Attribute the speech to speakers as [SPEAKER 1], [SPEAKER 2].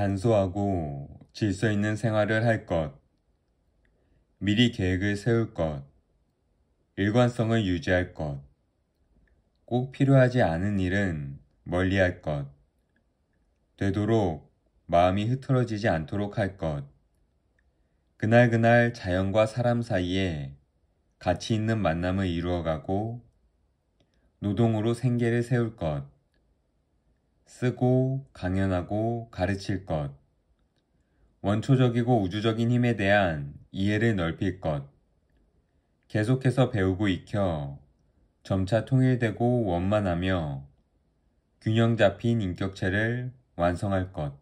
[SPEAKER 1] 단소하고 질서 있는 생활을 할 것, 미리 계획을 세울 것, 일관성을 유지할 것, 꼭 필요하지 않은 일은 멀리 할 것, 되도록 마음이 흐트러지지 않도록 할 것, 그날그날 자연과 사람 사이에 가치 있는 만남을 이루어가고 노동으로 생계를 세울 것, 쓰고 강연하고 가르칠 것. 원초적이고 우주적인 힘에 대한 이해를 넓힐 것. 계속해서 배우고 익혀 점차 통일되고 원만하며 균형 잡힌 인격체를 완성할 것.